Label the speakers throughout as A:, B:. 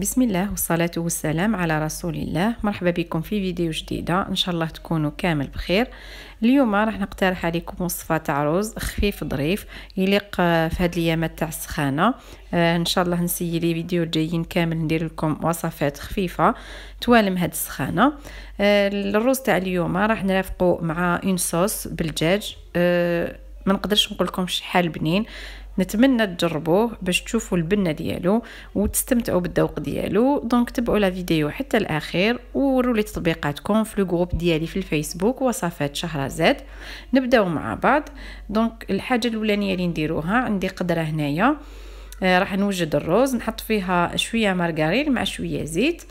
A: بسم الله والصلاة والسلام على رسول الله مرحبا بكم في فيديو جديدة إن شاء الله تكونوا كامل بخير اليوم راح نقترح عليكم وصفة تاع رز خفيف ظريف يليق في هاد الأيامات تاع السخانة إن شاء الله نسيي لي فيديو الجايين كامل ندير لكم وصفات خفيفة توالم هاد السخانة الرز تاع اليوم راح نرافقه مع اون صوص بالدجاج ما نقدرش نقول لكم شحال بنين نتمنى تجربوه باش تشوفوا البنه ديالو وتستمتعوا بالذوق ديالو دونك تبعوا لا فيديو حتى الاخير ووروا لي تطبيقاتكم في جروب ديالي في الفيسبوك وصفات شهرزاد نبداو مع بعض دونك الحاجه الاولانيه اللي نديروها عندي قدره هنايا آه، راح نوجد الرز نحط فيها شويه مارغرين مع شويه زيت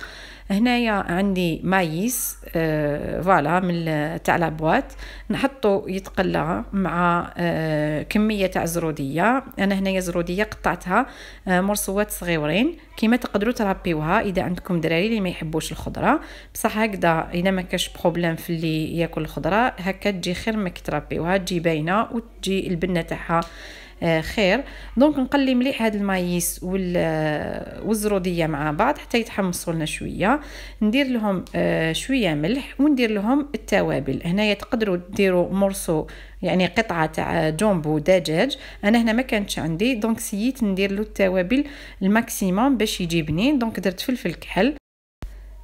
A: هنايا عندي مايس آه فوالا من تاع لابوات نحطو يتقلى مع آه كميه تاع زروديه انا هنايا زروديه قطعتها آه مرصوات صغيورين كيما تقدروا ترابيوها اذا عندكم دراري اللي ما يحبوش الخضره بصح هكذا اذا ما كاش بروبليم في اللي ياكل الخضره هكا تجي خير ما تربيوها تجي باينه وتجي البنه تاعها آه آه، خير دونك نقلي مليح هذا المايس آه، والزروديه مع بعض حتى يتحمصوا لنا شويه ندير لهم آه، شويه ملح وندير لهم التوابل هنايا تقدروا ديروا مرسو يعني قطعه تاع جومبو دجاج انا هنا ما كانتش عندي دونك سييت ندير له التوابل الماكسيموم باش يجي بنين دونك درت فلفل كحل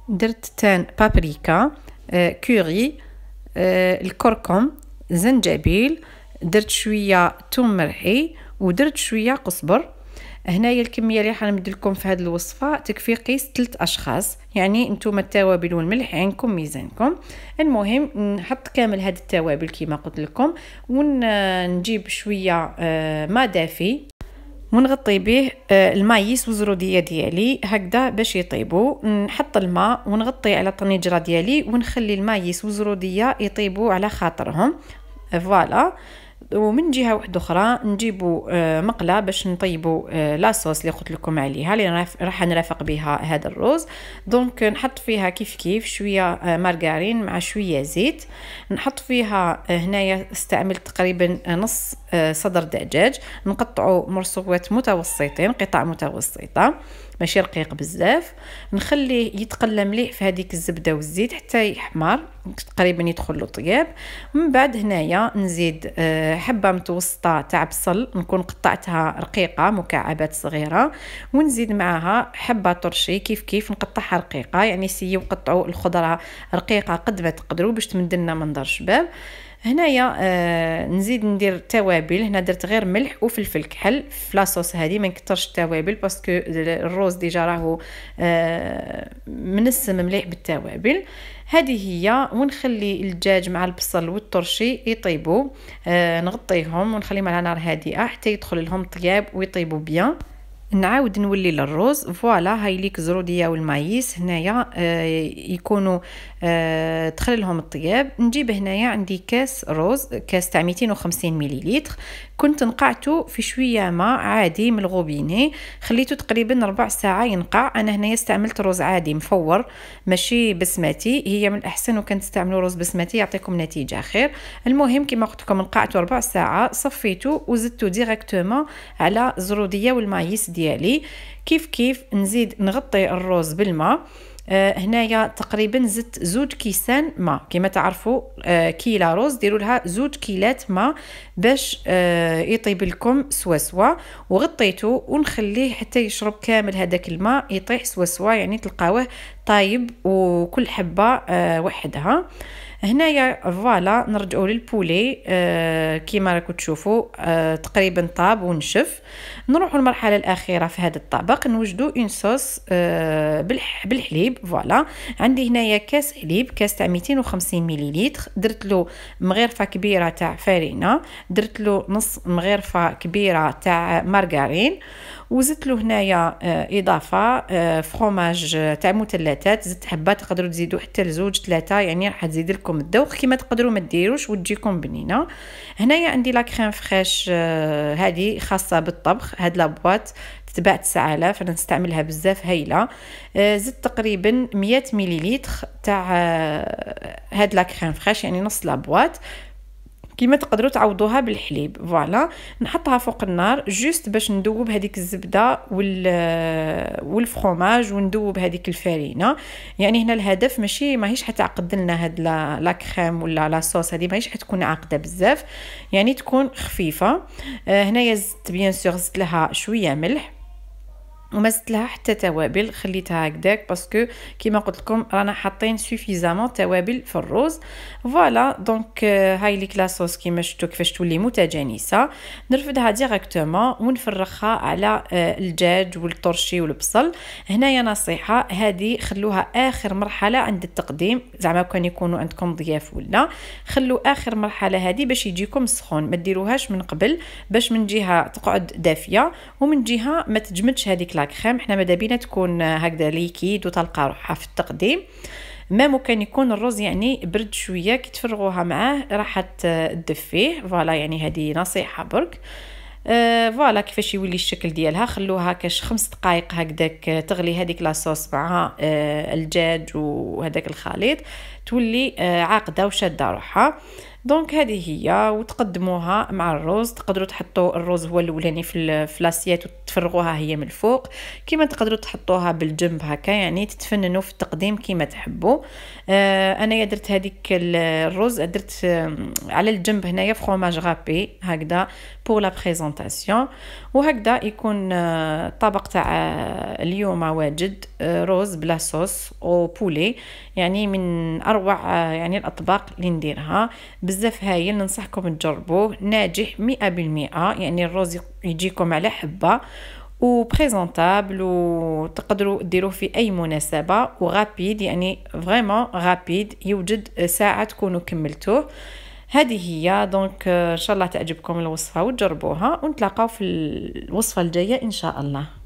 A: درت تان بابريكا آه كوري آه الكركم زنجبيل درت شويه ثوم مرحي ودرت شويه قزبر هنايا الكميه اللي حنمد لكم في هذه الوصفه تكفي قيس 3 اشخاص يعني نتوما التوابل والملح عندكم ميزانكم المهم نحط كامل هاد التوابل كما قلت لكم ونجيب شويه آه، ما دافي ونغطي به آه، المايس وزروديه ديالي هكذا باش يطيبوا نحط الماء ونغطي على الطنجره ديالي ونخلي المايس وزروديه يطيبوا على خاطرهم فوالا ومن جهه واحده اخرى نجيبوا آه، مقله باش نطيبوا آه، لاصوص اللي قلت لكم عليها اللي راح نرافق بها هذا الرز دونك نحط فيها كيف كيف شويه آه، مارغرين مع شويه زيت نحط فيها هنايا استعملت تقريبا نص صدر دجاج نقطعه مرصوات متوسطين قطع متوسطه ماشي رقيق بزاف نخليه يتقلى مليح في هذيك الزبده والزيت حتى يحمر تقريبا يدخل له طياب من بعد هنايا نزيد آه حبة متوسطة تاع بصل نكون قطعتها رقيقة مكعبات صغيرة ونزيد معها حبة طرشي كيف كيف نقطعها رقيقة يعني سيو قطعوا الخضرة رقيقة قد ما تقدروا باش تمدلنا منظر شباب هنايا آه نزيد ندير توابل هنا درت غير ملح وفلفل كحل في لاصوص هذه ما نكثرش التوابل باسكو الروز ديجا راهو آه منسم مليح بالتوابل هذه هي ونخلي الدجاج مع البصل والطرشي يطيبوا آه نغطيهم ونخليهم على نار هادئه حتى يدخل لهم طياب ويطيبوا بيان نعاود نولي للروز فوالا هاي ليك زروديه والمايس هنايا آه يكونوا آه دخل لهم الطياب نجيب هنايا عندي كاس روز كاس تاع 250 مليلتر كنت نقعته في شويه ماء عادي من الغوبيني خليته تقريبا ربع ساعه ينقع انا هنايا استعملت روز عادي مفور ماشي بسماتي هي من الاحسن وكان تستعملوا روز بسماتي يعطيكم نتيجه خير المهم كما قلت لكم نقعته ربع ساعه صفيته وزدته ديريكتومون على زروديه والمايس دي ديالي كيف كيف نزيد نغطي الروز بالماء آه، هنايا تقريبا زدت زوج كيسان ماء كما تعرفوا آه، كيلا روز ديروا لها زوج كيلات ماء باش آه، يطيب لكم سوا سوا وغطيته ونخليه حتى يشرب كامل هذاك الماء يطيح سوا سوا يعني تلقاوه طايب وكل حبه وحدها هنايا فوالا نرجعوا للبولي آه كيما راكم تشوفوا آه تقريبا طاب ونشف نروحوا المرحله الاخيره في هذا الطبق نوجدوا اون صوص آه بالحليب فوالا عندي هنايا كاس حليب كاس تاع 250 مليليتر درت له مغرفه كبيره تاع فارينة درت له نص مغرفه كبيره تاع مارغرين وزدت له هنايا آه، اضافه آه، فروماج آه، تاع مثلثات زدت حبات تقدروا تزيدوا حتى لزوج ثلاثه يعني راح تزيد لكم لكم الذوق كيما تقدروا ما ديروش وتجيكم بنينه هنايا عندي لا كريم فريش هذه آه، خاصه بالطبخ هاد بواط تتباع 9000 انا نستعملها بزاف هايله آه، زدت تقريبا 100 مليليتر تاع آه، هاد لا كريم فريش يعني نص بواط كيما تقدروا تعوضوها بالحليب فوالا نحطها فوق النار جوست باش ندوب هذيك الزبده وال آه، والفرماج وندوب هذيك الفرينه يعني هنا الهدف ماشي ماهيش حتعقد لنا هاد لا كريم ولا لا صوص هذه ماهيش حتكون عاقده بزاف يعني تكون خفيفه آه، هنايا زدت بيان سور زدت لها شويه ملح ومزت لها حتى توابل خليتها هكذاك باسكو كيما قلت لكم رانا حاطين سوفيزامون توابل في الروز فوالا دونك هاي ليك لاصوص كيما شفتوا كيفاش تولي متجانسه نرفدها ديريكتومون ونفرخها على آه، الدجاج والطرشي والبصل هنايا نصيحه هذه خلوها اخر مرحله عند التقديم زعما كان يكونوا عندكم ضياف ولا خلو اخر مرحله هذه باش يجيكم سخون ما ديروهاش من قبل باش من جهه تقعد دافيه ومن جهه ما تجمدش هذيك لا كريم حنا ماذا بينا تكون هكذا ليكيد وتلقى روحها في التقديم مامو كان يكون الرز يعني برد شويه كي تفرغوها معاه راح تدفيه فوالا يعني هذه نصيحه برك آه فوالا كيفاش يولي الشكل ديالها خلوها كاش خمس دقائق هكذاك تغلي هذيك لاصوص مع آه الدجاج وهذاك الخليط تولي آه، عاقده وشاده روحها دونك هذه هي وتقدموها مع الرز تقدروا تحطوا الرز هو الاولاني في الفلاسيات وتفرغوها هي من الفوق كيما تقدروا تحطوها بالجنب هكا يعني تتفننوا في التقديم كيما تحبوا آه انا درت هذيك الرز درت على الجنب هنايا فرماج غابي هكذا بور لا بريزونطاسيون وهكذا يكون الطبق آه، تاع آه، اليوم واجد رز بلا صوص او بولي يعني من اروع اروع آه، يعني الاطباق اللي نديرها بزاف هايل ننصحكم تجربوه ناجح مئة بالمئة يعني الروز يجيكم على حبه و بريزونطابل وتقدروا ديروه في اي مناسبه وغابيد يعني فريمون غابيد يوجد ساعه تكونوا كملتوه هذه هي دونك آه، ان شاء الله تعجبكم الوصفه وتجربوها ونتلاقاو في الوصفه الجايه ان شاء الله